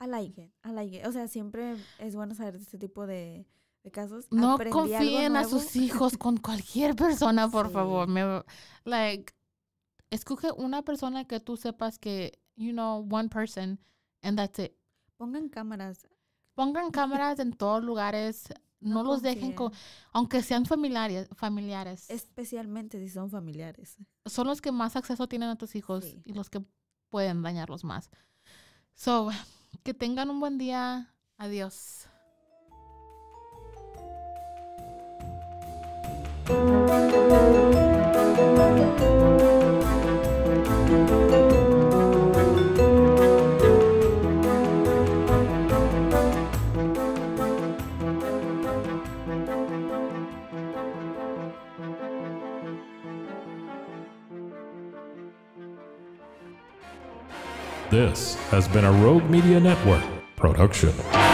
I, like it, I like it. O sea, siempre es bueno saber de este tipo de, casos. No confíen a sus hijos con <laughs> cualquier persona, por favor. Me, like, escoge una persona que tú sepas que, you know, one person, and that's it. Pongan cámaras. Pongan <laughs> cámaras en todos lugares. No, los dejen, con, aunque sean familiares, familiares. Especialmente si son familiares. Son los que más acceso tienen a tus hijos y los que pueden dañarlos más. So, que tengan un buen día. Adiós. This has been a Rogue Media Network production.